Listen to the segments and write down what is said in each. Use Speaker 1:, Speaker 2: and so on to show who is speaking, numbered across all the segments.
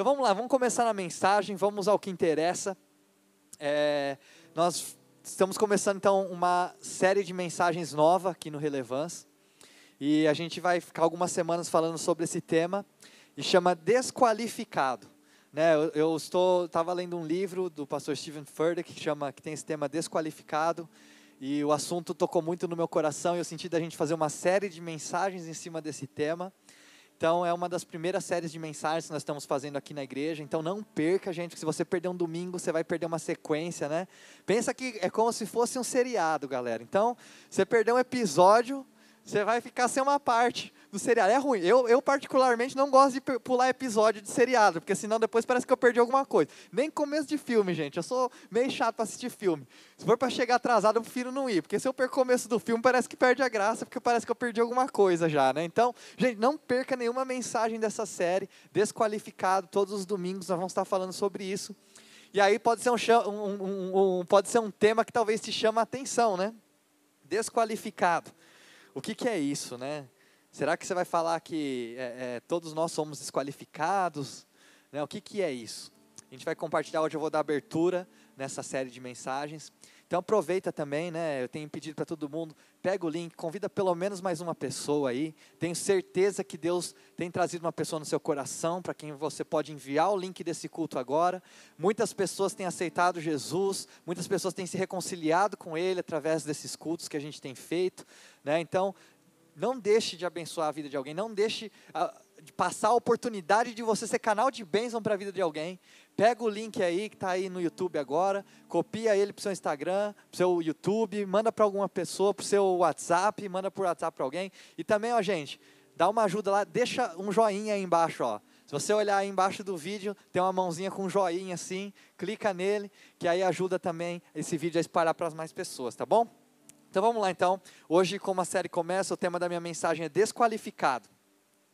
Speaker 1: Então vamos lá, vamos começar na mensagem, vamos ao que interessa. É, nós estamos começando então uma série de mensagens nova aqui no Relevância. E a gente vai ficar algumas semanas falando sobre esse tema e chama desqualificado. Né, eu, eu estou estava lendo um livro do pastor Stephen Furtick que chama que tem esse tema desqualificado e o assunto tocou muito no meu coração e eu senti da gente fazer uma série de mensagens em cima desse tema. Então é uma das primeiras séries de mensagens que nós estamos fazendo aqui na igreja. Então não perca, gente, porque se você perder um domingo, você vai perder uma sequência, né? Pensa que é como se fosse um seriado, galera. Então, você perdeu um episódio, você vai ficar sem uma parte do seriado. É ruim. Eu, eu, particularmente, não gosto de pular episódio de seriado, porque senão depois parece que eu perdi alguma coisa. Nem começo de filme, gente. Eu sou meio chato para assistir filme. Se for para chegar atrasado, eu prefiro não ir, porque se eu perco o começo do filme, parece que perde a graça, porque parece que eu perdi alguma coisa já, né? Então, gente, não perca nenhuma mensagem dessa série. Desqualificado, todos os domingos nós vamos estar falando sobre isso. E aí pode ser um, um, um, um pode ser um tema que talvez te chame a atenção, né? Desqualificado. O que, que é isso, né? Será que você vai falar que é, é, todos nós somos desqualificados? Né? O que, que é isso? A gente vai compartilhar hoje, eu vou dar abertura nessa série de mensagens. Então aproveita também, né? Eu tenho pedido para todo mundo, pega o link, convida pelo menos mais uma pessoa aí. Tenho certeza que Deus tem trazido uma pessoa no seu coração para quem você pode enviar o link desse culto agora. Muitas pessoas têm aceitado Jesus, muitas pessoas têm se reconciliado com ele através desses cultos que a gente tem feito, né? Então, não deixe de abençoar a vida de alguém, não deixe a ah, de passar a oportunidade de você ser canal de bênção para a vida de alguém. Pega o link aí que está aí no YouTube agora, copia ele para o seu Instagram, para o seu YouTube, manda para alguma pessoa, para o seu WhatsApp, manda por WhatsApp para alguém. E também, ó, gente, dá uma ajuda lá, deixa um joinha aí embaixo, ó. Se você olhar aí embaixo do vídeo, tem uma mãozinha com um joinha assim, clica nele, que aí ajuda também esse vídeo a espalhar para as mais pessoas, tá bom? Então vamos lá então. Hoje, como a série começa, o tema da minha mensagem é desqualificado.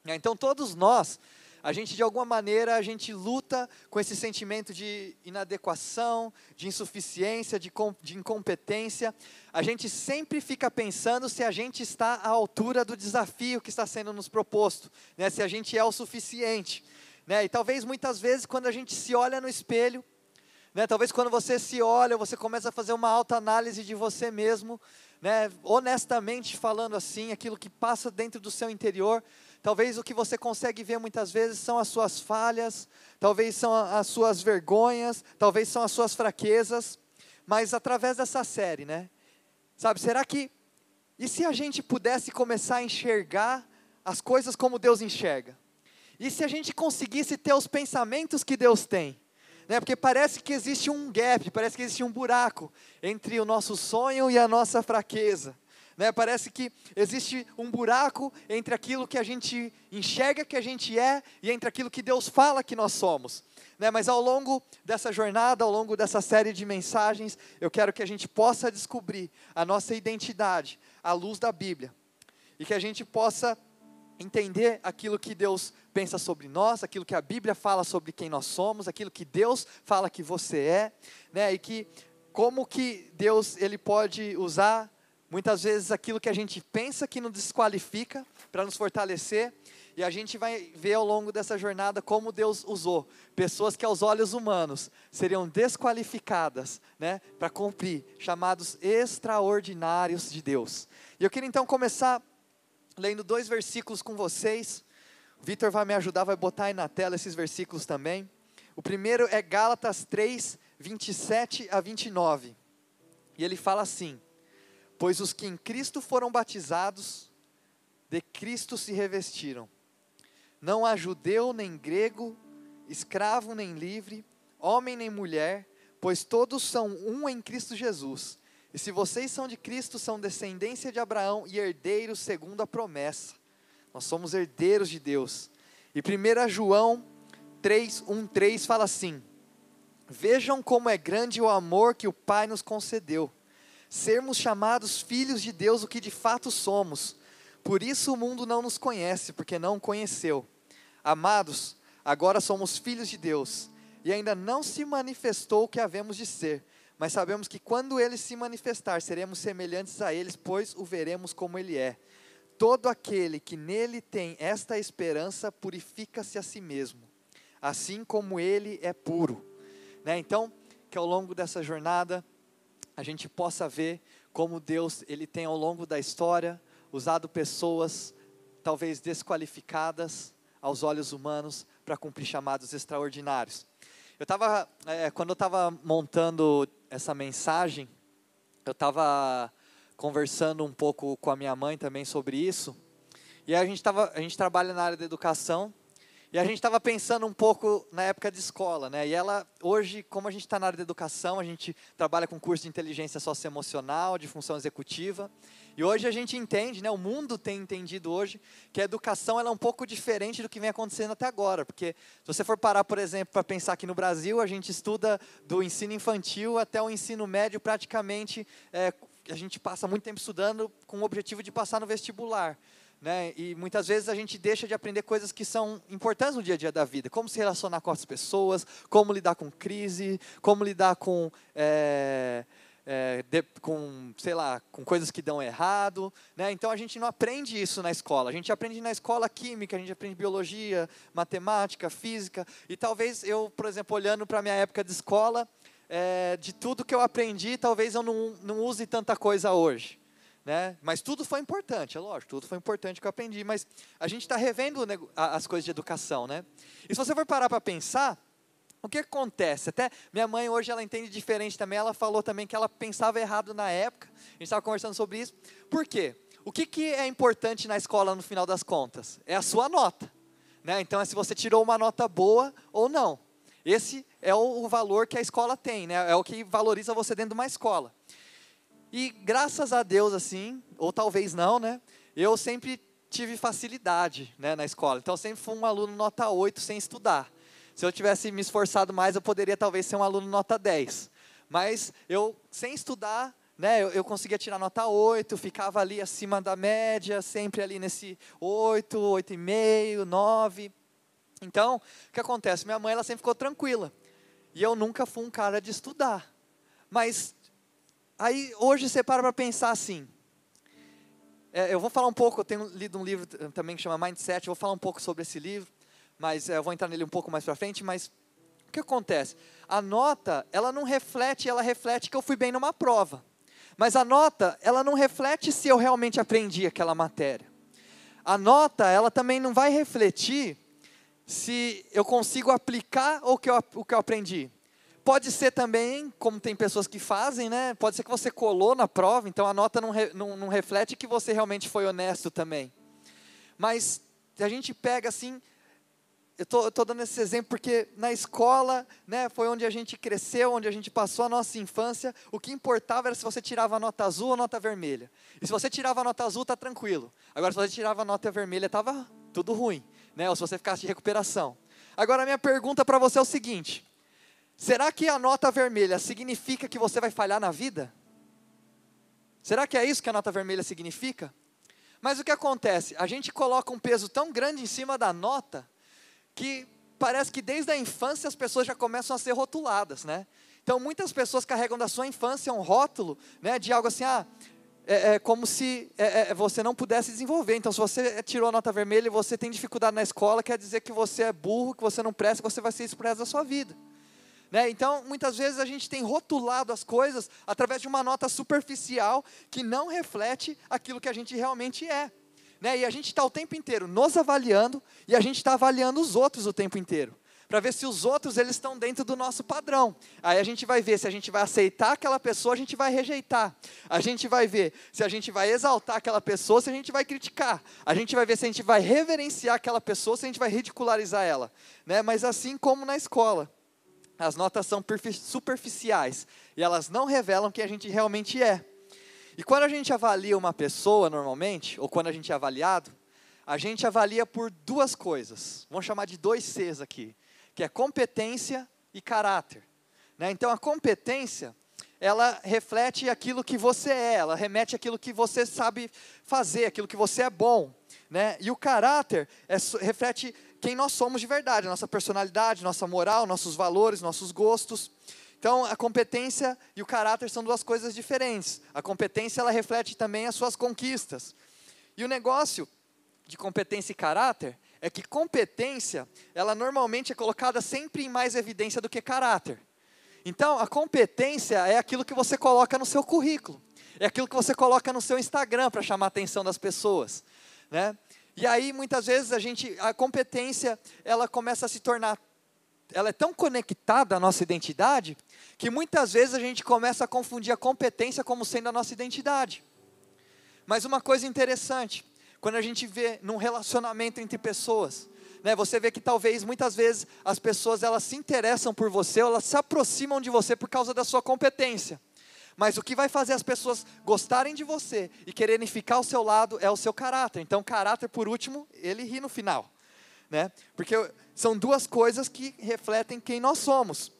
Speaker 1: Né? Então todos nós, a gente de alguma maneira, a gente luta com esse sentimento de inadequação, de insuficiência, de, com, de incompetência. A gente sempre fica pensando se a gente está à altura do desafio que está sendo nos proposto, né? se a gente é o suficiente. Né? E talvez muitas vezes quando a gente se olha no espelho, né? talvez quando você se olha, você começa a fazer uma alta análise de você mesmo, né? honestamente falando assim, aquilo que passa dentro do seu interior, Talvez o que você consegue ver muitas vezes são as suas falhas, talvez são as suas vergonhas, talvez são as suas fraquezas, mas através dessa série, né? Sabe, será que e se a gente pudesse começar a enxergar as coisas como Deus enxerga? E se a gente conseguisse ter os pensamentos que Deus tem? Né? Porque parece que existe um gap, parece que existe um buraco entre o nosso sonho e a nossa fraqueza. Né? Parece que existe um buraco entre aquilo que a gente enxerga que a gente é e entre aquilo que Deus fala que nós somos. Né? Mas ao longo dessa jornada, ao longo dessa série de mensagens, eu quero que a gente possa descobrir a nossa identidade à luz da Bíblia e que a gente possa entender aquilo que Deus pensa sobre nós, aquilo que a Bíblia fala sobre quem nós somos, aquilo que Deus fala que você é, né? E que como que Deus ele pode usar Muitas vezes aquilo que a gente pensa que nos desqualifica para nos fortalecer, e a gente vai ver ao longo dessa jornada como Deus usou pessoas que aos olhos humanos seriam desqualificadas, né, para cumprir chamados extraordinários de Deus. E eu queria então começar lendo dois versículos com vocês. Vitor vai me ajudar, vai botar aí na tela esses versículos também. O primeiro é Gálatas 3, 27 a 29. E ele fala assim: Pois os que em Cristo foram batizados, de Cristo se revestiram. Não há judeu nem grego, escravo nem livre, homem nem mulher, pois todos são um em Cristo Jesus. E se vocês são de Cristo, são descendência de Abraão e herdeiros segundo a promessa. Nós somos herdeiros de Deus. E 1 João 3, 1, 3 fala assim: Vejam como é grande o amor que o Pai nos concedeu sermos chamados filhos de Deus, o que de fato somos. Por isso o mundo não nos conhece, porque não conheceu. Amados, agora somos filhos de Deus, e ainda não se manifestou o que havemos de ser, mas sabemos que quando ele se manifestar, seremos semelhantes a ele, pois o veremos como ele é. Todo aquele que nele tem esta esperança purifica-se a si mesmo, assim como ele é puro. Né? Então, que ao longo dessa jornada a gente possa ver como Deus, ele tem ao longo da história usado pessoas talvez desqualificadas aos olhos humanos para cumprir chamados extraordinários. Eu estava, é, quando eu estava montando essa mensagem, eu estava conversando um pouco com a minha mãe também sobre isso. E a gente, tava, a gente trabalha na área da educação e a gente estava pensando um pouco na época de escola, né? E ela, hoje, como a gente está na área da educação, a gente trabalha com curso de inteligência socioemocional, de função executiva. E hoje a gente entende, né? O mundo tem entendido hoje que a educação ela é um pouco diferente do que vem acontecendo até agora. Porque se você for parar, por exemplo, para pensar aqui no Brasil, a gente estuda do ensino infantil até o ensino médio praticamente. É, a gente passa muito tempo estudando com o objetivo de passar no vestibular. Né? E muitas vezes a gente deixa de aprender coisas que são importantes no dia a dia da vida, como se relacionar com as pessoas, como lidar com crise, como lidar com, é, é, de, com sei lá, com coisas que dão errado. Né? Então a gente não aprende isso na escola. A gente aprende na escola química, a gente aprende biologia, matemática, física. E talvez eu, por exemplo, olhando para a minha época de escola, é, de tudo que eu aprendi, talvez eu não, não use tanta coisa hoje. Né? Mas tudo foi importante, é lógico, tudo foi importante que eu aprendi. Mas a gente está revendo as coisas de educação, né? E se você for parar para pensar, o que acontece? Até minha mãe hoje ela entende diferente também. Ela falou também que ela pensava errado na época. A gente estava conversando sobre isso. Por quê? O que, que é importante na escola no final das contas? É a sua nota. Né? Então é se você tirou uma nota boa ou não. Esse é o, o valor que a escola tem, né? é o que valoriza você dentro de uma escola. E graças a Deus, assim, ou talvez não, né? Eu sempre tive facilidade né, na escola. Então, eu sempre fui um aluno nota 8 sem estudar. Se eu tivesse me esforçado mais, eu poderia talvez ser um aluno nota 10. Mas eu, sem estudar, né, eu, eu conseguia tirar nota 8, ficava ali acima da média, sempre ali nesse 8, 8,5, 9. Então, o que acontece? Minha mãe ela sempre ficou tranquila. E eu nunca fui um cara de estudar. Mas Aí hoje você para para pensar assim. É, eu vou falar um pouco, eu tenho lido um livro eh, também que chama Mindset, eu vou falar um pouco sobre esse livro, mas é, eu vou entrar nele um pouco mais para frente, mas o que acontece? A nota, ela não reflete, ela reflete que eu fui bem numa prova. Mas a nota, ela não reflete se eu realmente aprendi aquela matéria. A nota, ela também não vai refletir se eu consigo aplicar o que eu, o que eu aprendi. Pode ser também, como tem pessoas que fazem, né? Pode ser que você colou na prova, então a nota não, re, não, não reflete que você realmente foi honesto também. Mas a gente pega assim, eu tô, eu tô dando esse exemplo porque na escola, né, foi onde a gente cresceu, onde a gente passou a nossa infância, o que importava era se você tirava a nota azul ou a nota vermelha. E se você tirava a nota azul, tá tranquilo. Agora se você tirava a nota vermelha, tava tudo ruim, né? Ou se você ficasse de recuperação. Agora a minha pergunta para você é o seguinte: Será que a nota vermelha significa que você vai falhar na vida? Será que é isso que a nota vermelha significa? Mas o que acontece? A gente coloca um peso tão grande em cima da nota que parece que desde a infância as pessoas já começam a ser rotuladas, né? Então muitas pessoas carregam da sua infância um rótulo, né, de algo assim, ah, é, é como se é, é, você não pudesse desenvolver. Então se você é, tirou a nota vermelha e você tem dificuldade na escola, quer dizer que você é burro, que você não presta, que você vai ser expulso da sua vida. Né? Então, muitas vezes a gente tem rotulado as coisas através de uma nota superficial que não reflete aquilo que a gente realmente é. Né? E a gente está o tempo inteiro nos avaliando e a gente está avaliando os outros o tempo inteiro para ver se os outros eles estão dentro do nosso padrão. Aí a gente vai ver se a gente vai aceitar aquela pessoa, a gente vai rejeitar. A gente vai ver se a gente vai exaltar aquela pessoa, se a gente vai criticar. A gente vai ver se a gente vai reverenciar aquela pessoa, se a gente vai ridicularizar ela, né? Mas assim como na escola, as notas são superficiais e elas não revelam quem a gente realmente é. E quando a gente avalia uma pessoa normalmente, ou quando a gente é avaliado, a gente avalia por duas coisas. Vamos chamar de dois Cs aqui, que é competência e caráter. Né? Então a competência, ela reflete aquilo que você é, ela remete aquilo que você sabe fazer, aquilo que você é bom. Né? E o caráter é, reflete quem nós somos de verdade, nossa personalidade, nossa moral, nossos valores, nossos gostos. Então, a competência e o caráter são duas coisas diferentes. A competência ela reflete também as suas conquistas. E o negócio de competência e caráter é que competência, ela normalmente é colocada sempre em mais evidência do que caráter. Então, a competência é aquilo que você coloca no seu currículo, é aquilo que você coloca no seu Instagram para chamar a atenção das pessoas, né? E aí muitas vezes a gente, a competência, ela começa a se tornar, ela é tão conectada à nossa identidade que muitas vezes a gente começa a confundir a competência como sendo a nossa identidade. Mas uma coisa interessante, quando a gente vê num relacionamento entre pessoas, né, você vê que talvez muitas vezes as pessoas elas se interessam por você, elas se aproximam de você por causa da sua competência. Mas o que vai fazer as pessoas gostarem de você e quererem ficar ao seu lado é o seu caráter. Então, caráter, por último, ele ri no final. Né? Porque são duas coisas que refletem quem nós somos.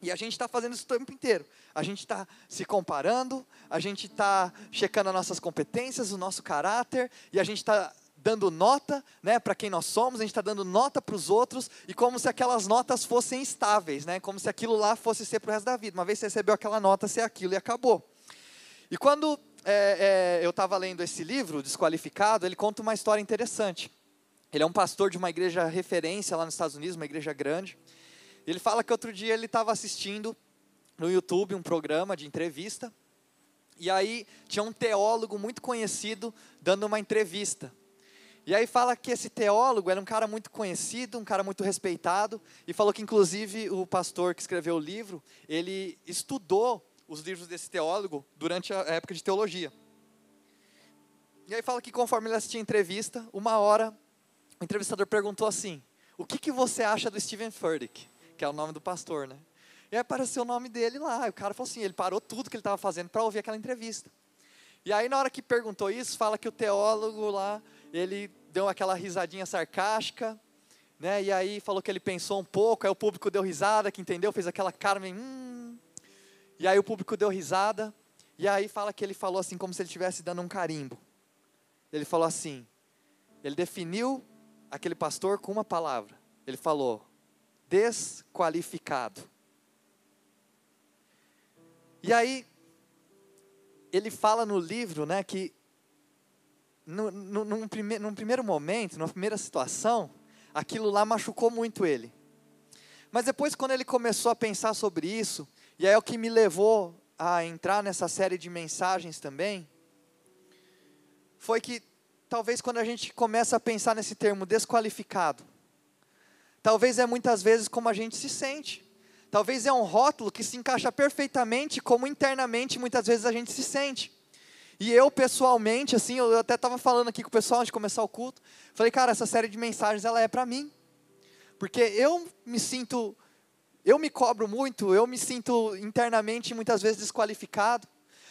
Speaker 1: E a gente está fazendo isso o tempo inteiro. A gente está se comparando, a gente está checando as nossas competências, o nosso caráter, e a gente está dando nota né, para quem nós somos, a gente está dando nota para os outros, e como se aquelas notas fossem estáveis, né, como se aquilo lá fosse ser para o resto da vida. Uma vez você recebeu aquela nota, ser é aquilo e acabou. E quando é, é, eu estava lendo esse livro, Desqualificado, ele conta uma história interessante. Ele é um pastor de uma igreja referência lá nos Estados Unidos, uma igreja grande. Ele fala que outro dia ele estava assistindo no YouTube um programa de entrevista. E aí tinha um teólogo muito conhecido dando uma entrevista. E aí fala que esse teólogo era um cara muito conhecido, um cara muito respeitado, e falou que inclusive o pastor que escreveu o livro, ele estudou os livros desse teólogo durante a época de teologia. E aí fala que conforme ele assistia a entrevista, uma hora o entrevistador perguntou assim: "O que, que você acha do Stephen Furtick?" Que é o nome do pastor, né? E aí apareceu o nome dele lá. E o cara falou assim: ele parou tudo que ele estava fazendo para ouvir aquela entrevista. E aí, na hora que perguntou isso, fala que o teólogo lá ele deu aquela risadinha sarcástica, né? E aí falou que ele pensou um pouco, aí o público deu risada, que entendeu, fez aquela cara hum. E aí o público deu risada, e aí fala que ele falou assim como se ele estivesse dando um carimbo. Ele falou assim: ele definiu aquele pastor com uma palavra. Ele falou: desqualificado. E aí ele fala no livro, né, que no, no, num, prime, num primeiro momento, numa primeira situação, aquilo lá machucou muito ele. Mas depois, quando ele começou a pensar sobre isso, e aí é o que me levou a entrar nessa série de mensagens também, foi que talvez quando a gente começa a pensar nesse termo desqualificado, talvez é muitas vezes como a gente se sente. Talvez é um rótulo que se encaixa perfeitamente como internamente muitas vezes a gente se sente. E eu pessoalmente, assim, eu até estava falando aqui com o pessoal antes de começar o culto, falei, cara, essa série de mensagens ela é para mim. Porque eu me sinto, eu me cobro muito, eu me sinto internamente muitas vezes desqualificado,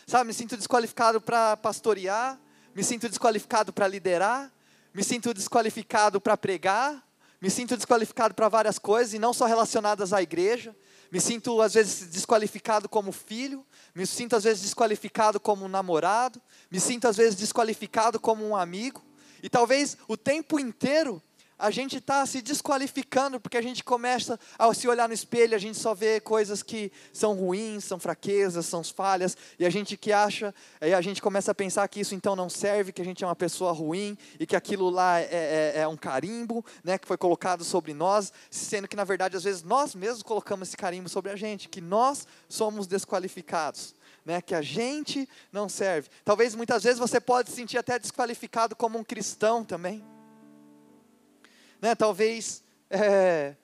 Speaker 1: sabe? Me sinto desqualificado para pastorear, me sinto desqualificado para liderar, me sinto desqualificado para pregar, me sinto desqualificado para várias coisas e não só relacionadas à igreja. Me sinto às vezes desqualificado como filho, me sinto às vezes desqualificado como um namorado, me sinto às vezes desqualificado como um amigo. E talvez o tempo inteiro a gente está se desqualificando porque a gente começa a se olhar no espelho, a gente só vê coisas que são ruins, são fraquezas, são falhas, e a gente que acha, aí a gente começa a pensar que isso então não serve, que a gente é uma pessoa ruim e que aquilo lá é, é, é, é um carimbo né, que foi colocado sobre nós, sendo que na verdade às vezes nós mesmos colocamos esse carimbo sobre a gente, que nós somos desqualificados. Né, que a gente não serve. Talvez muitas vezes você pode se sentir até desqualificado como um cristão também né? Talvez é,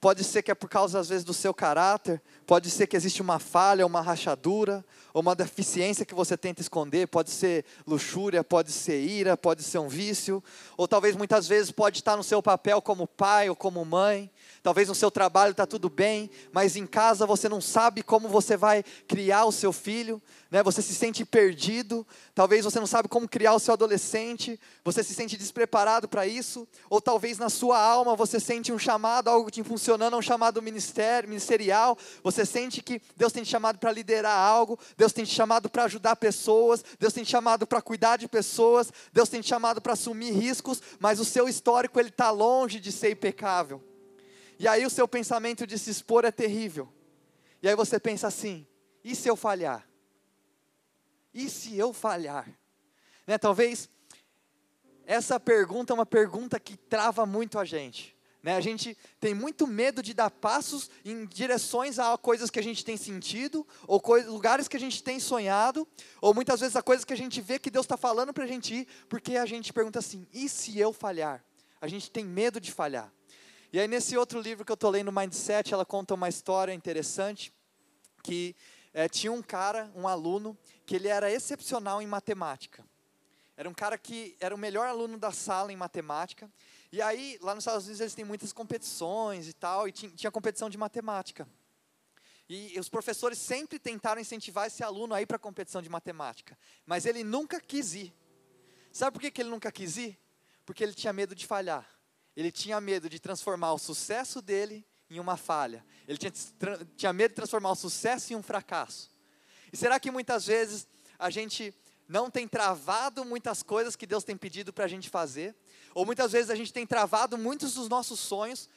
Speaker 1: pode ser que é por causa às vezes do seu caráter, pode ser que existe uma falha, uma rachadura, ou uma deficiência que você tenta esconder, pode ser luxúria, pode ser ira, pode ser um vício, ou talvez muitas vezes pode estar no seu papel como pai ou como mãe, talvez no seu trabalho está tudo bem, mas em casa você não sabe como você vai criar o seu filho, né? Você se sente perdido, talvez você não sabe como criar o seu adolescente, você se sente despreparado para isso, ou talvez na sua alma você sente um chamado, algo te funcionando, um chamado ministério, ministerial, você sente que Deus tem te chamado para liderar algo, Deus tem te chamado para ajudar pessoas, Deus tem te chamado para cuidar de pessoas, Deus tem te chamado para assumir riscos, mas o seu histórico ele está longe de ser impecável. E aí o seu pensamento de se expor é terrível. E aí você pensa assim: e se eu falhar? E se eu falhar? Né, talvez essa pergunta é uma pergunta que trava muito a gente. Né? A gente tem muito medo de dar passos em direções a coisas que a gente tem sentido, ou lugares que a gente tem sonhado, ou muitas vezes a coisas que a gente vê que Deus está falando para a gente ir, porque a gente pergunta assim: e se eu falhar? A gente tem medo de falhar. E aí, nesse outro livro que eu estou lendo, Mindset, ela conta uma história interessante que é, tinha um cara, um aluno, que ele era excepcional em matemática. Era um cara que era o melhor aluno da sala em matemática. E aí, lá nos Estados Unidos, eles têm muitas competições e tal, e tinha, tinha competição de matemática. E, os professores sempre tentaram incentivar esse aluno a ir para a competição de matemática. Mas ele nunca quis ir. Sabe por que, que ele nunca quis ir? Porque ele tinha medo de falhar. Ele tinha medo de transformar o sucesso dele em uma falha. Ele tinha, tinha medo de transformar o sucesso em um fracasso. E será que muitas vezes a gente não tem travado muitas coisas que Deus tem pedido para a gente fazer? Ou muitas vezes a gente tem travado muitos dos nossos sonhos,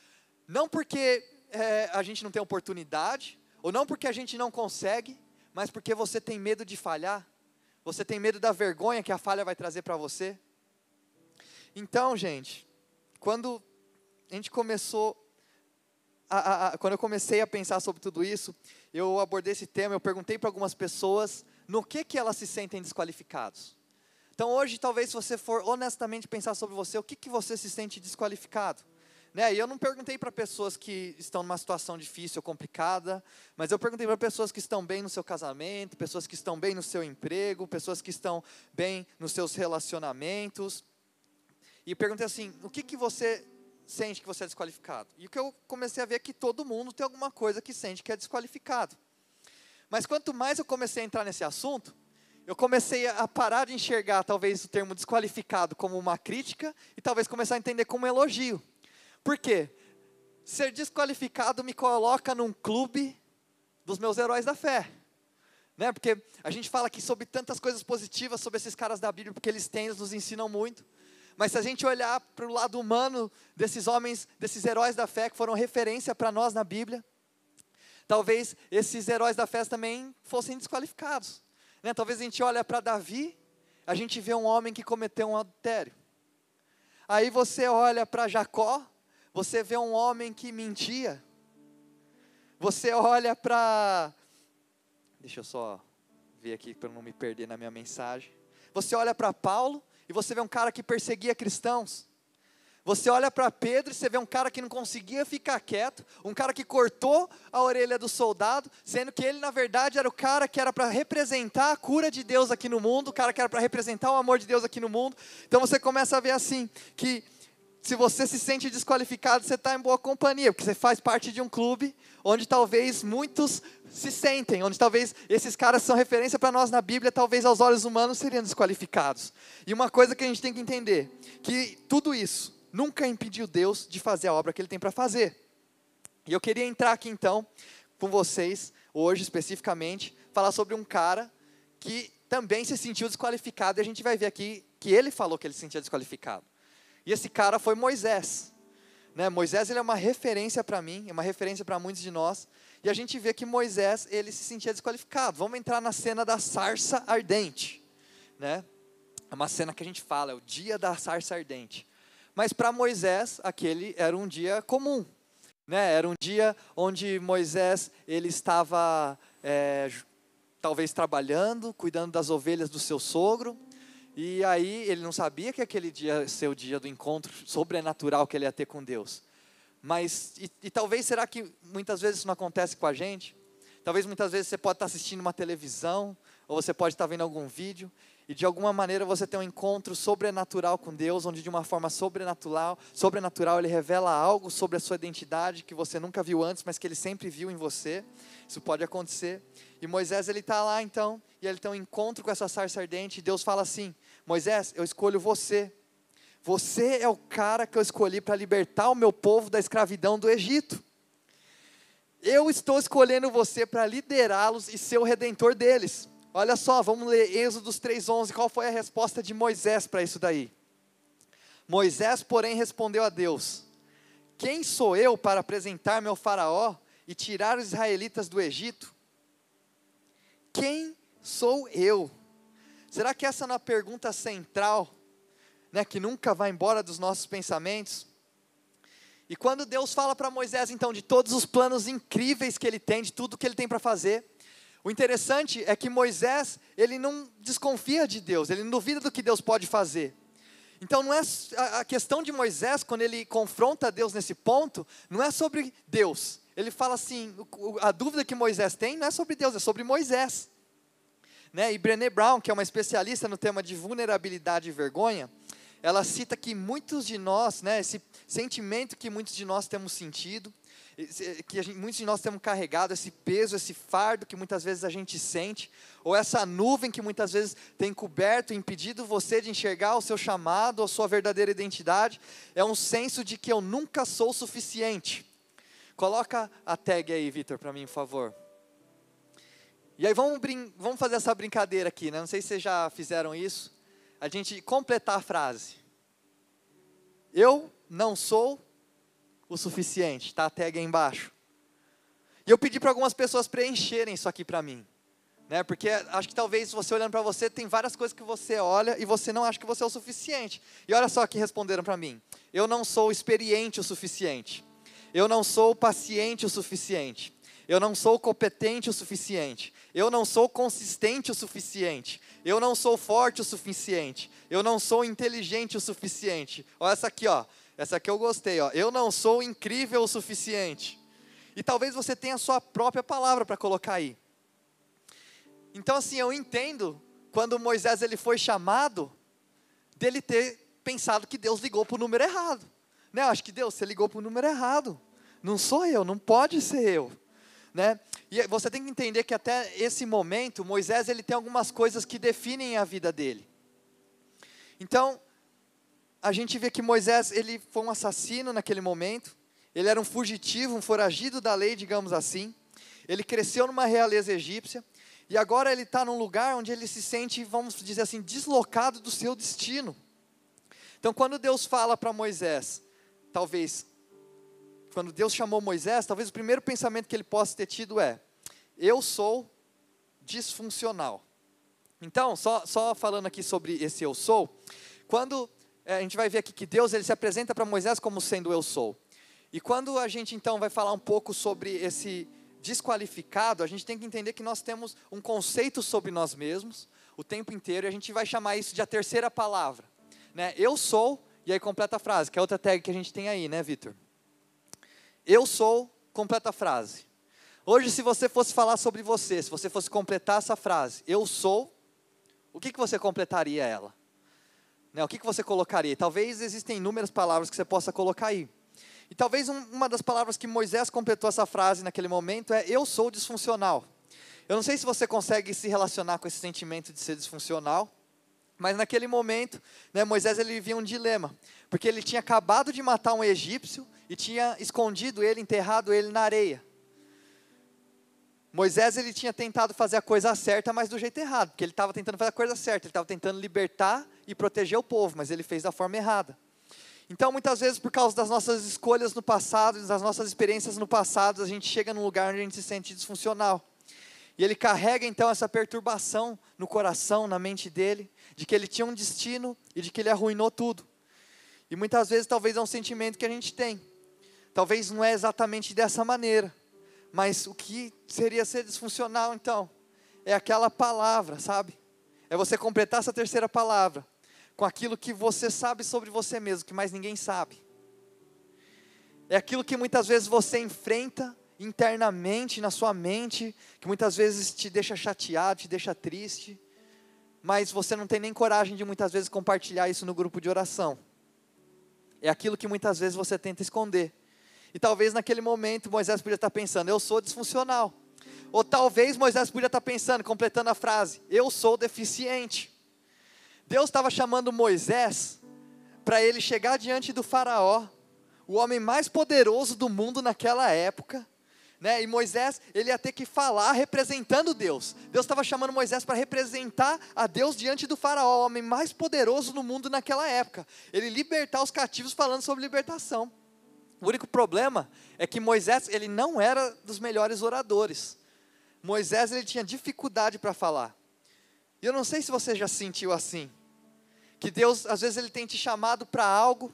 Speaker 1: não porque é, a gente não tem oportunidade, ou não porque a gente não consegue, mas porque você tem medo de falhar, você tem medo da vergonha que a falha vai trazer para você. Então, gente, quando a gente começou, a, a, a, quando eu comecei a pensar sobre tudo isso, eu abordei esse tema, eu perguntei para algumas pessoas no que, que elas se sentem desqualificados. Então hoje, talvez, se você for honestamente pensar sobre você, o que, que você se sente desqualificado? Né? E eu não perguntei para pessoas que estão numa situação difícil ou complicada, mas eu perguntei para pessoas que estão bem no seu casamento, pessoas que estão bem no seu emprego, pessoas que estão bem nos seus relacionamentos. E perguntei assim: o que, que você sente que você é desqualificado. E o que eu comecei a ver é que todo mundo tem alguma coisa que sente que é desqualificado. Mas quanto mais eu comecei a entrar nesse assunto, eu comecei a parar de enxergar talvez o termo desqualificado como uma crítica e talvez começar a entender como um elogio. Por quê? Ser desqualificado me coloca num clube dos meus heróis da fé. Né? Porque a gente fala aqui sobre tantas coisas positivas sobre esses caras da Bíblia, porque eles têm, eles nos ensinam muito. Mas se a gente olhar para o lado humano desses homens, desses heróis da fé que foram referência para nós na Bíblia, talvez esses heróis da fé também fossem desqualificados. Né? Talvez a gente olha para Davi, a gente vê um homem que cometeu um adultério. Aí você olha para Jacó, você vê um homem que mentia. Você olha para. Deixa eu só ver aqui para não me perder na minha mensagem. Você olha para Paulo, e você vê um cara que perseguia cristãos. Você olha para Pedro e você vê um cara que não conseguia ficar quieto, um cara que cortou a orelha do soldado, sendo que ele, na verdade, era o cara que era para representar a cura de Deus aqui no mundo, o cara que era para representar o amor de Deus aqui no mundo. Então você começa a ver assim: que se você se sente desqualificado, você está em boa companhia, porque você faz parte de um clube onde talvez muitos se sentem, onde talvez esses caras são referência para nós na Bíblia, talvez aos olhos humanos seriam desqualificados. E uma coisa que a gente tem que entender, que tudo isso nunca impediu Deus de fazer a obra que ele tem para fazer. E eu queria entrar aqui então com vocês hoje especificamente falar sobre um cara que também se sentiu desqualificado e a gente vai ver aqui que ele falou que ele se sentia desqualificado. E esse cara foi Moisés. Né? Moisés ele é uma referência para mim, é uma referência para muitos de nós. E a gente vê que Moisés ele se sentia desqualificado. Vamos entrar na cena da sarça ardente. Né? É uma cena que a gente fala, é o dia da sarça ardente. Mas para Moisés, aquele era um dia comum. Né? Era um dia onde Moisés ele estava é, talvez trabalhando, cuidando das ovelhas do seu sogro, e aí ele não sabia que aquele dia ia ser o dia do encontro sobrenatural que ele ia ter com Deus. Mas, e, e talvez será que muitas vezes isso não acontece com a gente? Talvez muitas vezes você pode estar assistindo uma televisão, ou você pode estar vendo algum vídeo, e de alguma maneira você tem um encontro sobrenatural com Deus, onde de uma forma sobrenatural, sobrenatural ele revela algo sobre a sua identidade que você nunca viu antes, mas que ele sempre viu em você. Isso pode acontecer. E Moisés ele está lá então, e ele tem um encontro com essa sarça ardente, e Deus fala assim: Moisés, eu escolho você. Você é o cara que eu escolhi para libertar o meu povo da escravidão do Egito. Eu estou escolhendo você para liderá-los e ser o redentor deles. Olha só, vamos ler Êxodo 3:11. Qual foi a resposta de Moisés para isso daí? Moisés, porém, respondeu a Deus: Quem sou eu para apresentar-me ao Faraó e tirar os israelitas do Egito? Quem sou eu? Será que essa não é a pergunta central, né, que nunca vai embora dos nossos pensamentos? E quando Deus fala para Moisés, então, de todos os planos incríveis que ele tem, de tudo que ele tem para fazer, o interessante é que Moisés, ele não desconfia de Deus, ele não duvida do que Deus pode fazer. Então não é a questão de Moisés quando ele confronta Deus nesse ponto, não é sobre Deus. Ele fala assim, a dúvida que Moisés tem não é sobre Deus, é sobre Moisés. Né? E Brené Brown, que é uma especialista no tema de vulnerabilidade e vergonha, ela cita que muitos de nós, né, esse sentimento que muitos de nós temos sentido, eh, que gente, muitos de nós temos carregado, esse peso, esse fardo que muitas vezes a gente sente, ou essa nuvem que muitas vezes tem coberto, impedido você de enxergar o seu chamado, a sua verdadeira identidade, é um senso de que eu nunca sou suficiente. Coloca a tag aí, Vitor, para mim, por favor. E aí vamos, vamos fazer essa brincadeira aqui, né? Não sei se vocês já fizeram isso. A gente completar a frase. Eu não sou o suficiente, tá a tag aí embaixo. E eu pedi para algumas pessoas preencherem isso aqui para mim. Né? Porque acho que talvez você olhando para você, tem várias coisas que você olha e você não acha que você é o suficiente. E olha só que responderam para mim. Eu não sou experiente o suficiente. Eu não sou paciente o suficiente. Eu não sou competente o suficiente. Eu não sou consistente o suficiente. Eu não sou forte o suficiente. Eu não sou inteligente o suficiente. Olha essa aqui, ó. Essa aqui eu gostei, ó. Eu não sou incrível o suficiente. E talvez você tenha a sua própria palavra para colocar aí. Então assim, eu entendo quando Moisés ele foi chamado dele ter pensado que Deus ligou para o número errado. Né? Eu acho que Deus, você ligou para o número errado. Não sou eu, não pode ser eu né? E você tem que entender que até esse momento Moisés ele tem algumas coisas que definem a vida dele. Então, a gente vê que Moisés ele foi um assassino naquele momento, ele era um fugitivo, um foragido da lei, digamos assim. Ele cresceu numa realeza egípcia e agora ele está num lugar onde ele se sente, vamos dizer assim, deslocado do seu destino. Então, quando Deus fala para Moisés, talvez quando Deus chamou Moisés, talvez o primeiro pensamento que ele possa ter tido é: eu sou disfuncional. Então, só, só falando aqui sobre esse eu sou, quando é, a gente vai ver aqui que Deus ele se apresenta para Moisés como sendo eu sou. E quando a gente então vai falar um pouco sobre esse desqualificado, a gente tem que entender que nós temos um conceito sobre nós mesmos o tempo inteiro e a gente vai chamar isso de a terceira palavra. Né? Eu sou, e aí completa a frase, que é outra tag que a gente tem aí, né, Vitor? Eu sou, completa a frase. Hoje, se você fosse falar sobre você, se você fosse completar essa frase, eu sou, o que, que você completaria ela? Né, o que, que você colocaria? Talvez existem inúmeras palavras que você possa colocar aí. E talvez um, uma das palavras que Moisés completou essa frase naquele momento é: Eu sou disfuncional. Eu não sei se você consegue se relacionar com esse sentimento de ser disfuncional. Mas naquele momento, né, Moisés ele vivia um dilema, porque ele tinha acabado de matar um egípcio e tinha escondido ele, enterrado ele na areia. Moisés ele tinha tentado fazer a coisa certa, mas do jeito errado, porque ele estava tentando fazer a coisa certa, ele estava tentando libertar e proteger o povo, mas ele fez da forma errada. Então, muitas vezes, por causa das nossas escolhas no passado, das nossas experiências no passado, a gente chega num lugar onde a gente se sente disfuncional. E ele carrega então essa perturbação no coração, na mente dele, de que ele tinha um destino e de que ele arruinou tudo. E muitas vezes talvez é um sentimento que a gente tem. Talvez não é exatamente dessa maneira, mas o que seria ser disfuncional então é aquela palavra, sabe? É você completar essa terceira palavra com aquilo que você sabe sobre você mesmo, que mais ninguém sabe. É aquilo que muitas vezes você enfrenta internamente na sua mente, que muitas vezes te deixa chateado, te deixa triste, mas você não tem nem coragem de muitas vezes compartilhar isso no grupo de oração. É aquilo que muitas vezes você tenta esconder. E talvez naquele momento Moisés podia estar pensando: eu sou disfuncional. Ou talvez Moisés podia estar pensando, completando a frase: eu sou deficiente. Deus estava chamando Moisés para ele chegar diante do Faraó, o homem mais poderoso do mundo naquela época, né? E Moisés, ele ia ter que falar representando Deus. Deus estava chamando Moisés para representar a Deus diante do faraó, o homem mais poderoso no mundo naquela época. Ele libertar os cativos falando sobre libertação. O único problema é que Moisés, ele não era dos melhores oradores. Moisés, ele tinha dificuldade para falar. E eu não sei se você já sentiu assim, que Deus às vezes ele tem te chamado para algo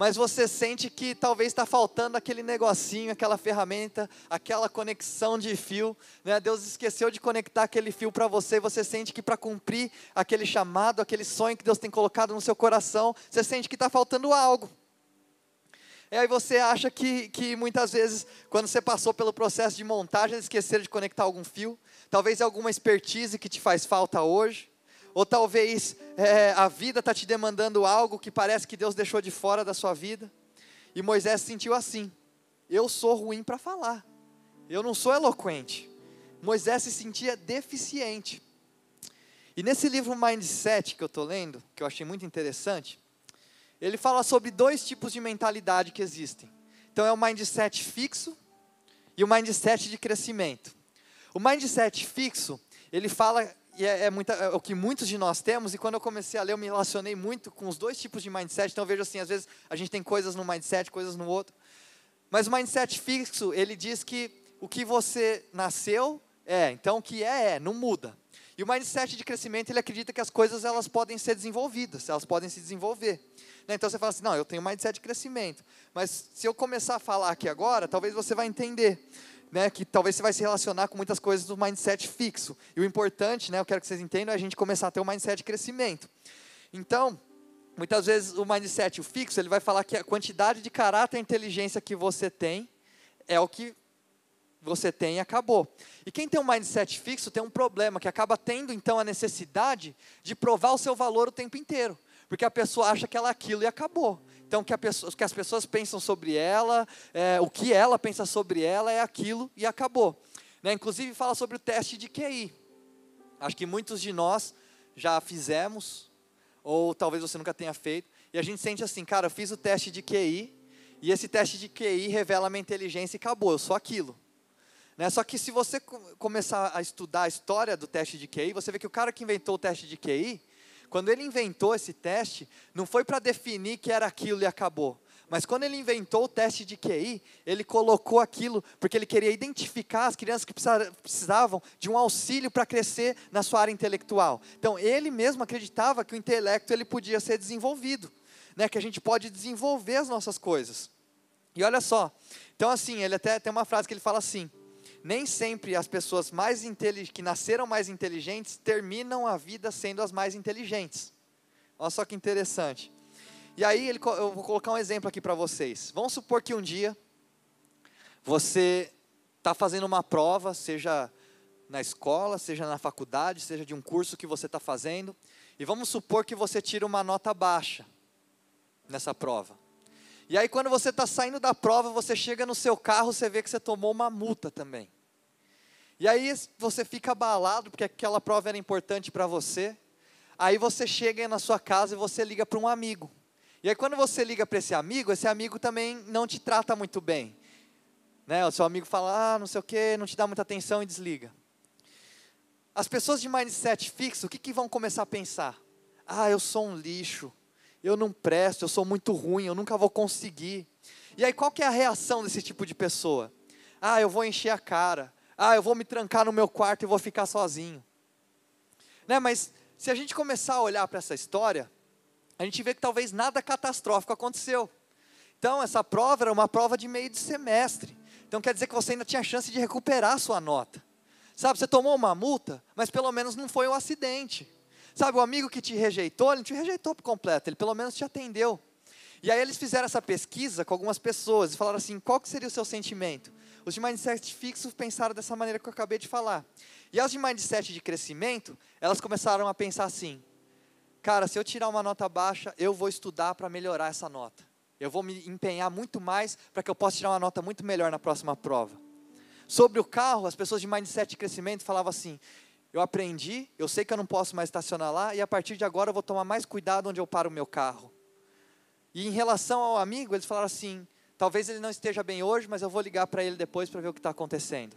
Speaker 1: mas você sente que talvez está faltando aquele negocinho, aquela ferramenta, aquela conexão de fio. Né? Deus esqueceu de conectar aquele fio para você, você sente que para cumprir aquele chamado, aquele sonho que Deus tem colocado no seu coração, você sente que está faltando algo. E aí você acha que, que muitas vezes, quando você passou pelo processo de montagem, esqueceram de conectar algum fio, talvez alguma expertise que te faz falta hoje, ou talvez é, a vida está te demandando algo que parece que Deus deixou de fora da sua vida. E Moisés sentiu assim: eu sou ruim para falar, eu não sou eloquente. Moisés se sentia deficiente. E nesse livro Mindset que eu estou lendo, que eu achei muito interessante, ele fala sobre dois tipos de mentalidade que existem. Então é o mindset fixo e o mindset de crescimento. O mindset fixo, ele fala e é, é, muita, é, o que muitos de nós temos, e quando eu comecei a ler, eu me relacionei muito com os dois tipos de mindset. Então, vejo assim: às vezes a gente tem coisas no mindset, coisas no outro. Mas o mindset fixo, ele diz que o que você nasceu é, então o que é, é, não muda. E o mindset de crescimento, ele acredita que as coisas elas podem ser desenvolvidas, elas podem se desenvolver. Né? Então você fala assim: não, eu tenho mindset de crescimento. Mas se eu começar a falar aqui agora, talvez você vai entender né, que talvez você vai se relacionar com muitas coisas do mindset fixo. E o importante, né, eu quero que vocês entendam, é a gente começar a ter um mindset de crescimento. Então, muitas vezes o mindset o fixo, ele vai falar que a quantidade de caráter e inteligência que você tem é o que você tem e acabou. E quem tem um mindset fixo tem um problema, que acaba tendo então a necessidade de provar o seu valor o tempo inteiro. Porque a pessoa acha que ela é aquilo e acabou. Então, que pessoa, o que as pessoas pensam sobre ela, é, o que ela pensa sobre ela é aquilo e acabou. Né? Inclusive, fala sobre o teste de QI. Acho que muitos de nós já fizemos, ou talvez você nunca tenha feito, e a gente sente assim, cara, eu fiz o teste de QI, e esse teste de QI revela a minha inteligência e acabou, eu sou aquilo. Né? Só que se você começar a estudar a história do teste de QI, você vê que o cara que inventou o teste de QI, quando ele inventou esse teste, não foi para definir que era aquilo e acabou. Mas quando ele inventou o teste de QI, ele colocou aquilo porque ele queria identificar as crianças que precisavam de um auxílio para crescer na sua área intelectual. Então, ele mesmo acreditava que o intelecto ele podia ser desenvolvido, né, que a gente pode desenvolver as nossas coisas. E olha só, então assim, ele até tem uma frase que ele fala assim: nem sempre as pessoas mais que nasceram mais inteligentes terminam a vida sendo as mais inteligentes. Olha só que interessante. E aí ele, eu vou colocar um exemplo aqui para vocês. Vamos supor que um dia você está fazendo uma prova, seja na escola, seja na faculdade, seja de um curso que você está fazendo, e vamos supor que você tira uma nota baixa nessa prova. E aí, quando você está saindo da prova, você chega no seu carro, você vê que você tomou uma multa também. E aí você fica abalado, porque aquela prova era importante para você. Aí você chega na sua casa e você liga para um amigo. E aí, quando você liga para esse amigo, esse amigo também não te trata muito bem. Né? O seu amigo fala, ah, não sei o quê, não te dá muita atenção e desliga. As pessoas de mindset fixo, o que, que vão começar a pensar? Ah, eu sou um lixo eu não presto, eu sou muito ruim, eu nunca vou conseguir. E aí qual que é a reação desse tipo de pessoa? Ah, eu vou encher a cara. Ah, eu vou me trancar no meu quarto e vou ficar sozinho. Né, mas se a gente começar a olhar para essa história, a gente vê que talvez nada catastrófico aconteceu. Então, essa prova era uma prova de meio de semestre. Então, quer dizer que você ainda tinha chance de recuperar a sua nota. Sabe, você tomou uma multa, mas pelo menos não foi um acidente. Sabe, o amigo que te rejeitou, ele não te rejeitou por completo, ele pelo menos te atendeu. E aí eles fizeram essa pesquisa com algumas pessoas e falaram assim: qual que seria o seu sentimento? Os de mindset fixo pensaram dessa maneira que eu acabei de falar. E as de mindset de crescimento, elas começaram a pensar assim: cara, se eu tirar uma nota baixa, eu vou estudar para melhorar essa nota. Eu vou me empenhar muito mais para que eu possa tirar uma nota muito melhor na próxima prova. Sobre o carro, as pessoas de mindset de crescimento falavam assim: eu aprendi, eu sei que eu não posso mais estacionar lá, e a partir de agora eu vou tomar mais cuidado onde eu paro o meu carro. E em relação ao amigo, eles falaram assim: talvez ele não esteja bem hoje, mas eu vou ligar para ele depois para ver o que está acontecendo.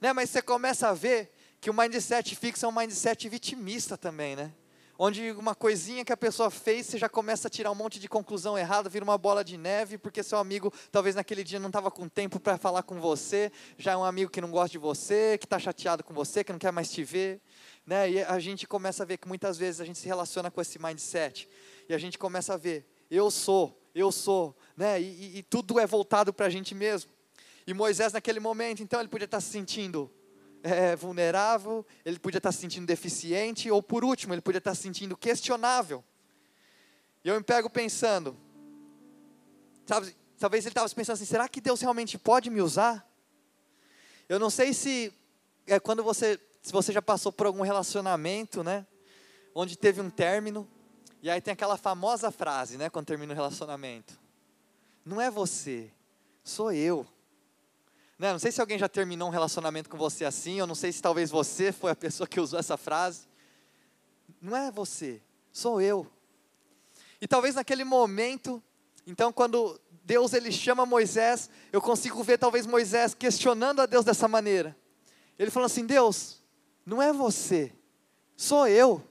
Speaker 1: Né? Mas você começa a ver que o mindset fixo é um mindset vitimista também, né? onde uma coisinha que a pessoa fez, você já começa a tirar um monte de conclusão errada, vira uma bola de neve, porque seu amigo talvez naquele dia não estava com tempo para falar com você, já é um amigo que não gosta de você, que está chateado com você, que não quer mais te ver. Né? E a gente começa a ver que muitas vezes a gente se relaciona com esse mindset, e a gente começa a ver, eu sou, eu sou, né? e, e, e tudo é voltado para a gente mesmo. E Moisés, naquele momento, então, ele podia estar tá se sentindo é, vulnerável, ele podia estar se sentindo deficiente, ou por último, ele podia estar se sentindo questionável. E eu me pego pensando, sabe, talvez ele estava pensando assim: será que Deus realmente pode me usar? Eu não sei se é quando você, se você já passou por algum relacionamento, né, onde teve um término, e aí tem aquela famosa frase, né, quando termina o relacionamento: não é você, sou eu. Né? Não sei se alguém já terminou um relacionamento com você assim, ou não sei se talvez você foi a pessoa que usou essa frase. Não é você, sou eu. E talvez naquele momento, então quando Deus ele chama Moisés, eu consigo ver talvez Moisés questionando a Deus dessa maneira. Ele falou assim: Deus, não é você, sou eu.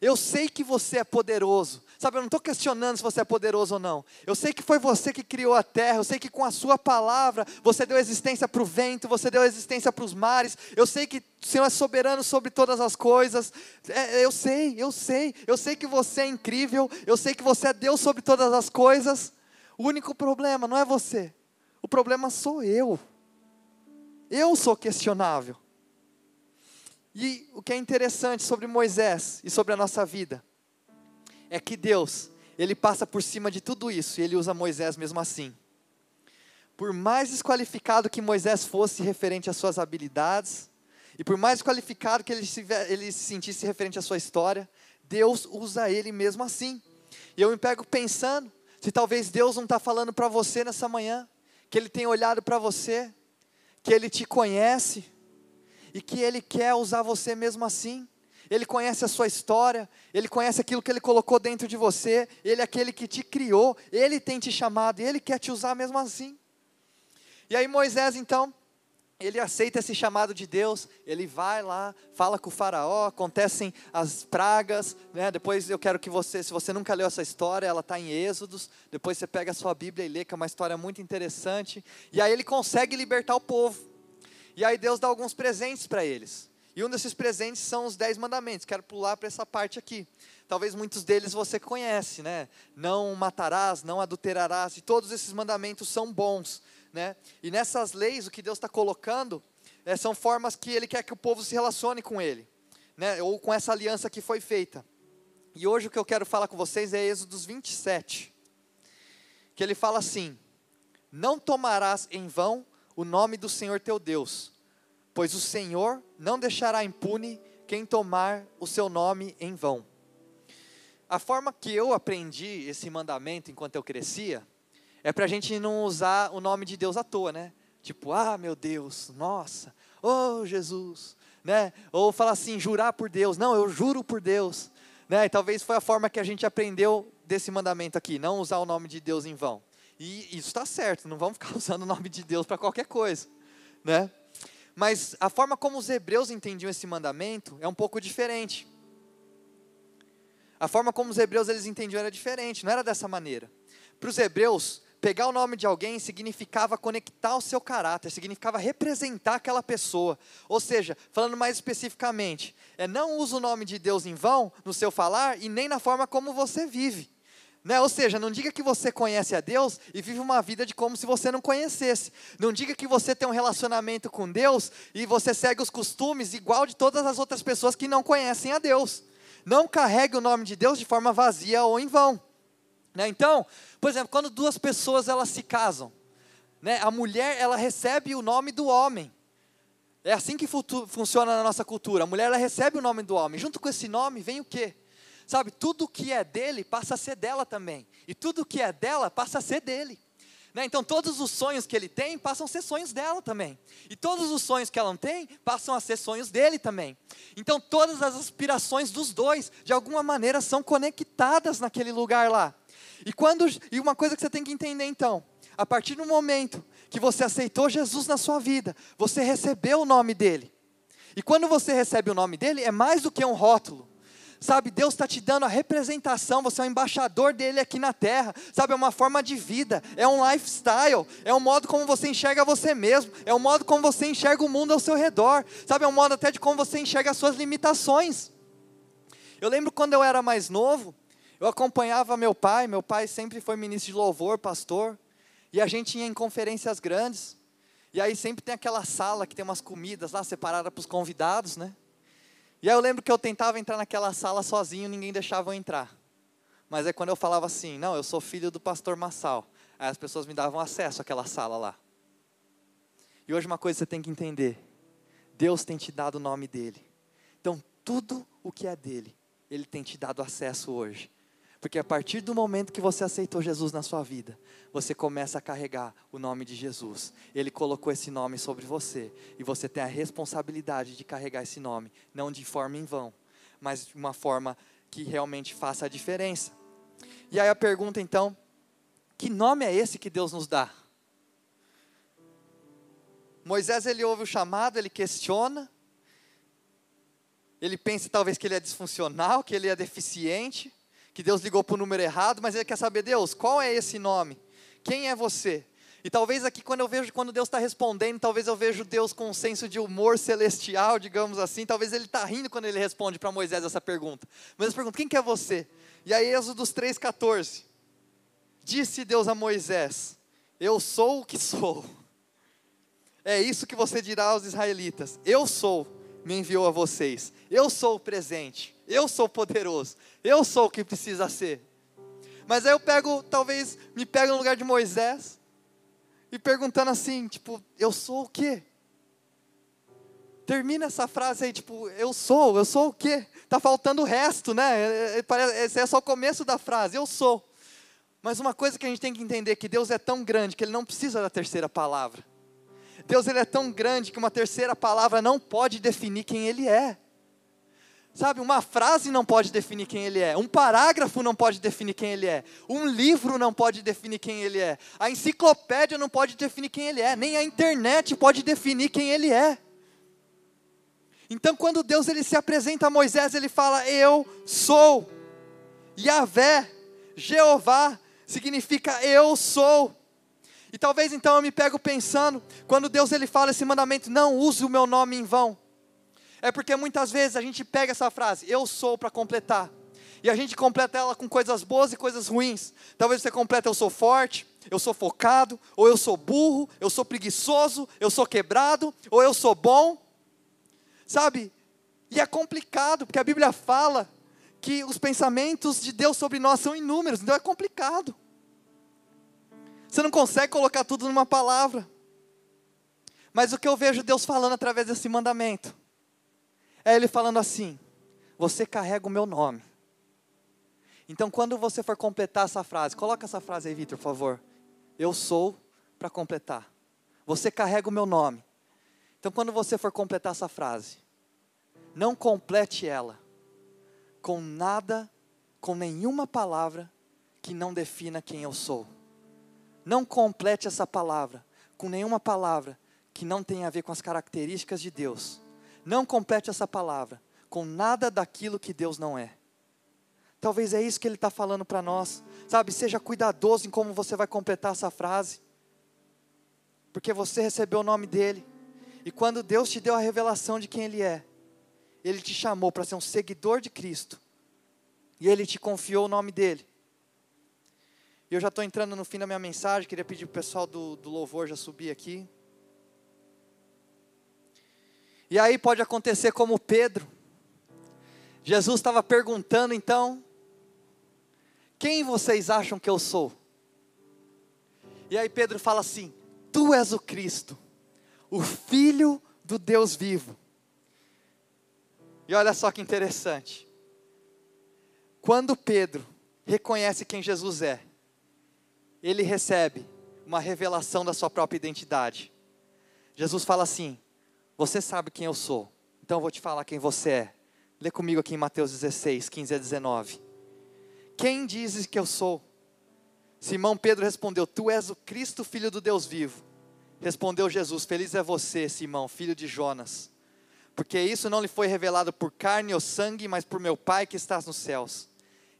Speaker 1: Eu sei que você é poderoso, Sabe, eu não estou questionando se você é poderoso ou não. Eu sei que foi você que criou a terra, eu sei que com a sua palavra você deu existência para o vento, você deu existência para os mares. Eu sei que o Senhor é soberano sobre todas as coisas. É, é, eu sei, eu sei, eu sei que você é incrível, eu sei que você é Deus sobre todas as coisas. O único problema não é você, o problema sou eu. Eu sou questionável. E o que é interessante sobre Moisés e sobre a nossa vida é que Deus, ele passa por cima de tudo isso e ele usa Moisés mesmo assim. Por mais desqualificado que Moisés fosse referente às suas habilidades, e por mais qualificado que ele se, ele se sentisse referente à sua história, Deus usa ele mesmo assim. E eu me pego pensando se talvez Deus não está falando para você nessa manhã, que Ele tem olhado para você, que Ele te conhece e que Ele quer usar você mesmo assim. Ele conhece a sua história, Ele conhece aquilo que Ele colocou dentro de você, Ele é aquele que te criou, Ele tem te chamado, Ele quer te usar mesmo assim. E aí Moisés então, ele aceita esse chamado de Deus, ele vai lá, fala com o faraó, acontecem as pragas, né? depois eu quero que você, se você nunca leu essa história, ela está em Êxodos, depois você pega a sua Bíblia e lê, que é uma história muito interessante, e aí ele consegue libertar o povo, e aí Deus dá alguns presentes para eles, e um desses presentes são os dez mandamentos. Quero pular para essa parte aqui. Talvez muitos deles você conhece, né? Não matarás, não adulterarás. E todos esses mandamentos são bons, né? E nessas leis, o que Deus está colocando é, são formas que Ele quer que o povo se relacione com Ele, né? Ou com essa aliança que foi feita. E hoje o que eu quero falar com vocês é Êxodo 27, que ele fala assim: Não tomarás em vão o nome do Senhor teu Deus pois o Senhor não deixará impune quem tomar o seu nome em vão. A forma que eu aprendi esse mandamento enquanto eu crescia é para a gente não usar o nome de Deus à toa, né? Tipo, ah, meu Deus, nossa, oh Jesus, né? Ou falar assim, jurar por Deus, não, eu juro por Deus, né? E talvez foi a forma que a gente aprendeu desse mandamento aqui, não usar o nome de Deus em vão. E isso está certo, não vamos ficar usando o nome de Deus para qualquer coisa, né? Mas a forma como os hebreus entendiam esse mandamento é um pouco diferente. A forma como os hebreus eles entendiam era diferente, não era dessa maneira. Para os hebreus, pegar o nome de alguém significava conectar o seu caráter, significava representar aquela pessoa. Ou seja, falando mais especificamente, é não usa o nome de Deus em vão no seu falar e nem na forma como você vive. Né? Ou seja, não diga que você conhece a Deus e vive uma vida de como se você não conhecesse. Não diga que você tem um relacionamento com Deus e você segue os costumes igual de todas as outras pessoas que não conhecem a Deus. Não carregue o nome de Deus de forma vazia ou em vão. Né? Então, por exemplo, quando duas pessoas elas se casam, né? a mulher ela recebe o nome do homem. É assim que funciona na nossa cultura. A mulher ela recebe o nome do homem. Junto com esse nome vem o quê? Sabe, tudo que é dele passa a ser dela também. E tudo que é dela passa a ser dele. Né? Então, todos os sonhos que ele tem passam a ser sonhos dela também. E todos os sonhos que ela não tem passam a ser sonhos dele também. Então, todas as aspirações dos dois, de alguma maneira, são conectadas naquele lugar lá. E, quando, e uma coisa que você tem que entender então: a partir do momento que você aceitou Jesus na sua vida, você recebeu o nome dele. E quando você recebe o nome dele, é mais do que um rótulo. Sabe, Deus está te dando a representação, você é um embaixador dele aqui na terra, sabe? É uma forma de vida, é um lifestyle, é um modo como você enxerga você mesmo, é um modo como você enxerga o mundo ao seu redor, sabe? É um modo até de como você enxerga as suas limitações. Eu lembro quando eu era mais novo, eu acompanhava meu pai, meu pai sempre foi ministro de louvor, pastor, e a gente ia em conferências grandes, e aí sempre tem aquela sala que tem umas comidas lá separadas para os convidados, né? E aí eu lembro que eu tentava entrar naquela sala sozinho, ninguém deixava eu entrar. Mas é quando eu falava assim, não, eu sou filho do pastor Massal. Aí as pessoas me davam acesso àquela sala lá. E hoje uma coisa você tem que entender. Deus tem te dado o nome dele. Então, tudo o que é dele, ele tem te dado acesso hoje. Porque a partir do momento que você aceitou Jesus na sua vida, você começa a carregar o nome de Jesus. Ele colocou esse nome sobre você e você tem a responsabilidade de carregar esse nome, não de forma em vão, mas de uma forma que realmente faça a diferença. E aí a pergunta então, que nome é esse que Deus nos dá? Moisés ele ouve o chamado, ele questiona, ele pensa talvez que ele é disfuncional, que ele é deficiente, que Deus ligou para o número errado, mas ele quer saber, Deus, qual é esse nome? Quem é você? E talvez aqui, quando eu vejo, quando Deus está respondendo, talvez eu vejo Deus com um senso de humor celestial, digamos assim. Talvez ele está rindo quando ele responde para Moisés essa pergunta. Mas pergunta: quem que é você? E aí, Êxodo 3,14. Disse Deus a Moisés: Eu sou o que sou. É isso que você dirá aos israelitas: Eu sou, me enviou a vocês. Eu sou o presente. Eu sou poderoso. Eu sou o que precisa ser. Mas aí eu pego, talvez, me pego no lugar de Moisés e perguntando assim, tipo, eu sou o quê? Termina essa frase aí, tipo, eu sou, eu sou o quê? Tá faltando o resto, né? É, é, é, esse é só o começo da frase, eu sou. Mas uma coisa que a gente tem que entender é que Deus é tão grande que ele não precisa da terceira palavra. Deus ele é tão grande que uma terceira palavra não pode definir quem ele é. Sabe, uma frase não pode definir quem ele é, um parágrafo não pode definir quem ele é, um livro não pode definir quem ele é, a enciclopédia não pode definir quem ele é, nem a internet pode definir quem ele é. Então, quando Deus ele se apresenta a Moisés, ele fala: Eu sou. Yahvé, Jeová, significa eu sou. E talvez então eu me pego pensando, quando Deus ele fala esse mandamento: Não use o meu nome em vão. É porque muitas vezes a gente pega essa frase, eu sou para completar. E a gente completa ela com coisas boas e coisas ruins. Talvez você completa eu sou forte, eu sou focado, ou eu sou burro, eu sou preguiçoso, eu sou quebrado, ou eu sou bom. Sabe? E é complicado, porque a Bíblia fala que os pensamentos de Deus sobre nós são inúmeros, então é complicado. Você não consegue colocar tudo numa palavra. Mas o que eu vejo Deus falando através desse mandamento é ele falando assim: Você carrega o meu nome. Então, quando você for completar essa frase, coloca essa frase aí, Vitor, por favor. Eu sou para completar. Você carrega o meu nome. Então, quando você for completar essa frase, não complete ela com nada, com nenhuma palavra que não defina quem eu sou. Não complete essa palavra com nenhuma palavra que não tenha a ver com as características de Deus não complete essa palavra com nada daquilo que Deus não é. Talvez é isso que ele está falando para nós, sabe? Seja cuidadoso em como você vai completar essa frase, porque você recebeu o nome dele, e quando Deus te deu a revelação de quem ele é, ele te chamou para ser um seguidor de Cristo, e ele te confiou o nome dele. E eu já estou entrando no fim da minha mensagem, queria pedir para o pessoal do, do louvor já subir aqui. E aí pode acontecer como Pedro. Jesus estava perguntando então: Quem vocês acham que eu sou? E aí Pedro fala assim: Tu és o Cristo, o Filho do Deus vivo. E olha só que interessante. Quando Pedro reconhece quem Jesus é, ele recebe uma revelação da sua própria identidade. Jesus fala assim: você sabe quem eu sou, então eu vou te falar quem você é. Lê comigo aqui em Mateus 16, 15 a 19. Quem dizes que eu sou? Simão Pedro respondeu: Tu és o Cristo, filho do Deus vivo. Respondeu Jesus: Feliz é você, Simão, filho de Jonas, porque isso não lhe foi revelado por carne ou sangue, mas por meu Pai que estás nos céus.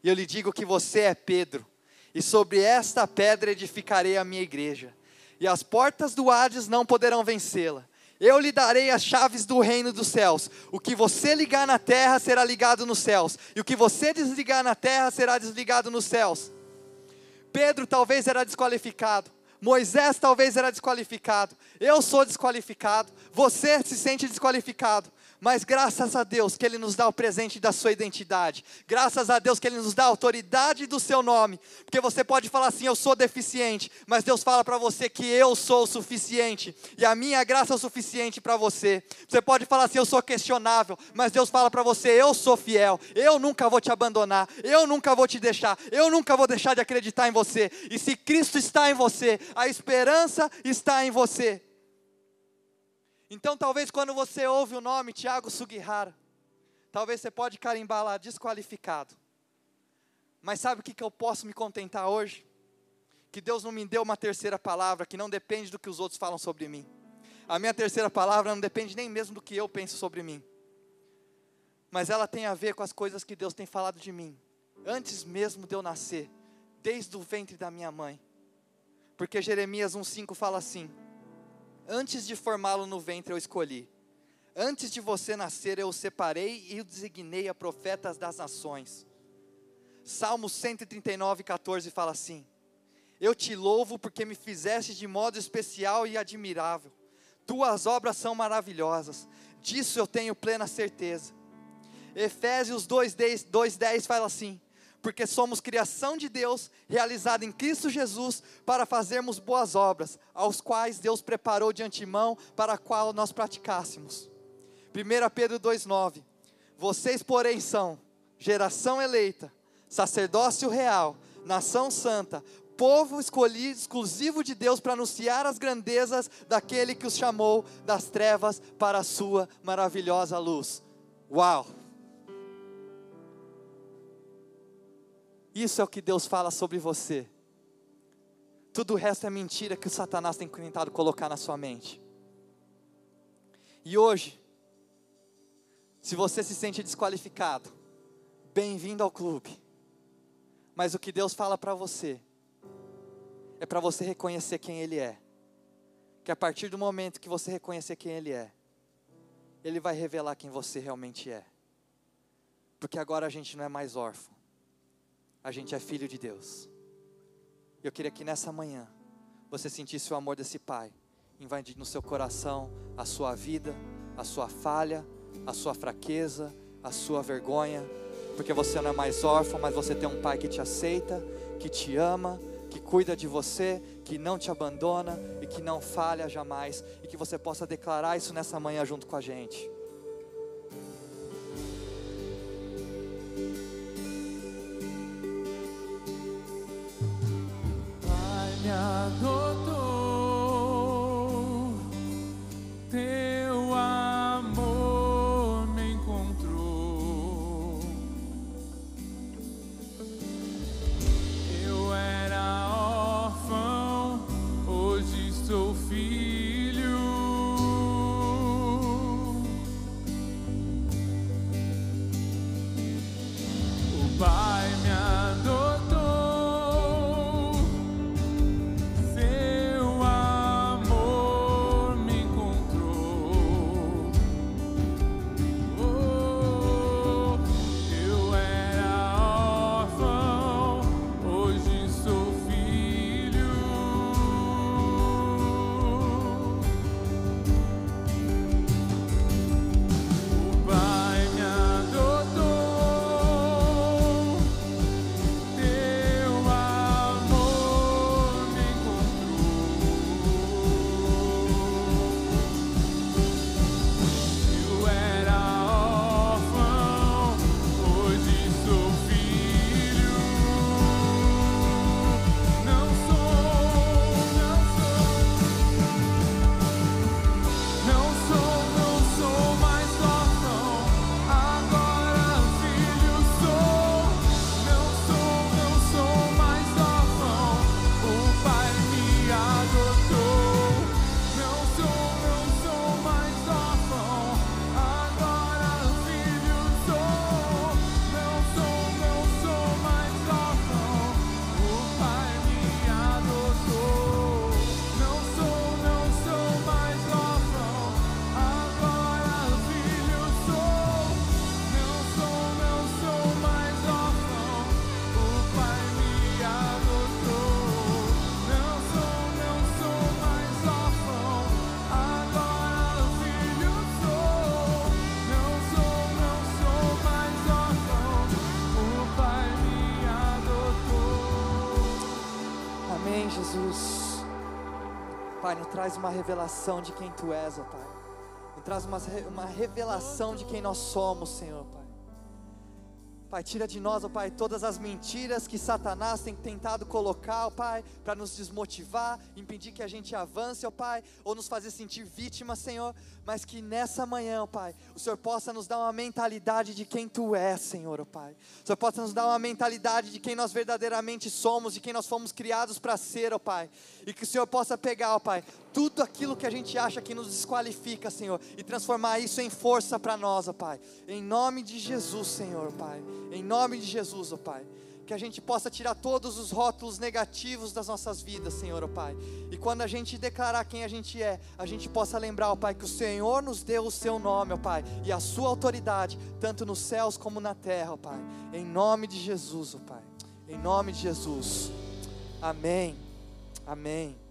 Speaker 1: E eu lhe digo que você é Pedro, e sobre esta pedra edificarei a minha igreja, e as portas do Hades não poderão vencê-la. Eu lhe darei as chaves do reino dos céus. O que você ligar na terra será ligado nos céus, e o que você desligar na terra será desligado nos céus. Pedro talvez era desqualificado, Moisés talvez era desqualificado, eu sou desqualificado, você se sente desqualificado. Mas graças a Deus que Ele nos dá o presente da sua identidade. Graças a Deus que Ele nos dá a autoridade do seu nome. Porque você pode falar assim: eu sou deficiente. Mas Deus fala para você que eu sou o suficiente. E a minha graça é o suficiente para você. Você pode falar assim: eu sou questionável. Mas Deus fala para você: eu sou fiel. Eu nunca vou te abandonar. Eu nunca vou te deixar. Eu nunca vou deixar de acreditar em você. E se Cristo está em você, a esperança está em você. Então, talvez quando você ouve o nome Tiago Sugihara, talvez você pode carimbar lá desqualificado. Mas sabe o que, que eu posso me contentar hoje? Que Deus não me deu uma terceira palavra que não depende do que os outros falam sobre mim. A minha terceira palavra não depende nem mesmo do que eu penso sobre mim. Mas ela tem a ver com as coisas que Deus tem falado de mim, antes mesmo de eu nascer, desde o ventre da minha mãe. Porque Jeremias 1,5 fala assim: Antes de formá-lo no ventre, eu escolhi. Antes de você nascer, eu o separei e o designei a profetas das nações. Salmo 139, 14 fala assim: Eu te louvo porque me fizeste de modo especial e admirável. Tuas obras são maravilhosas, disso eu tenho plena certeza. Efésios 2,10 fala assim: porque somos criação de Deus, realizada em Cristo Jesus, para fazermos boas obras, aos quais Deus preparou de antemão para a qual nós praticássemos. 1 Pedro 2,9: Vocês, porém, são geração eleita, sacerdócio real, nação santa, povo escolhido, exclusivo de Deus para anunciar as grandezas daquele que os chamou das trevas para a sua maravilhosa luz. Uau! Isso é o que Deus fala sobre você. Tudo o resto é mentira que o Satanás tem tentado colocar na sua mente. E hoje, se você se sente desqualificado, bem-vindo ao clube. Mas o que Deus fala para você é para você reconhecer quem Ele é. Que a partir do momento que você reconhecer quem Ele é, Ele vai revelar quem você realmente é. Porque agora a gente não é mais órfão a gente é filho de Deus. Eu queria que nessa manhã você sentisse o amor desse Pai invadindo no seu coração, a sua vida, a sua falha, a sua fraqueza, a sua vergonha, porque você não é mais órfão, mas você tem um Pai que te aceita, que te ama, que cuida de você, que não te abandona e que não falha jamais, e que você possa declarar isso nessa manhã junto com a gente. adotou. Teu traz uma revelação de quem Tu és, ó Pai. Me traz uma, uma revelação de quem nós somos, Senhor, Pai. Pai, tira de nós, ó Pai, todas as mentiras que Satanás tem tentado colocar, ó Pai, para nos desmotivar, impedir que a gente avance, ó Pai, ou nos fazer sentir vítima, Senhor, mas que nessa manhã, ó Pai, o Senhor possa nos dar uma mentalidade de quem Tu és, Senhor, ó Pai. O Senhor possa nos dar uma mentalidade de quem nós verdadeiramente somos, de quem nós fomos criados para ser, ó Pai. E que o Senhor possa pegar, ó Pai, tudo aquilo que a gente acha que nos desqualifica, Senhor, e transformar isso em força para nós, ó Pai. Em nome de Jesus, Senhor, Pai. Em nome de Jesus, ó Pai. Que a gente possa tirar todos os rótulos negativos das nossas vidas, Senhor, ó Pai. E quando a gente declarar quem a gente é, a gente possa lembrar, ó Pai, que o Senhor nos deu o seu nome, ó Pai, e a sua autoridade, tanto nos céus como na terra, ó Pai. Em nome de Jesus, ó Pai. Em nome de Jesus. Amém. Amém.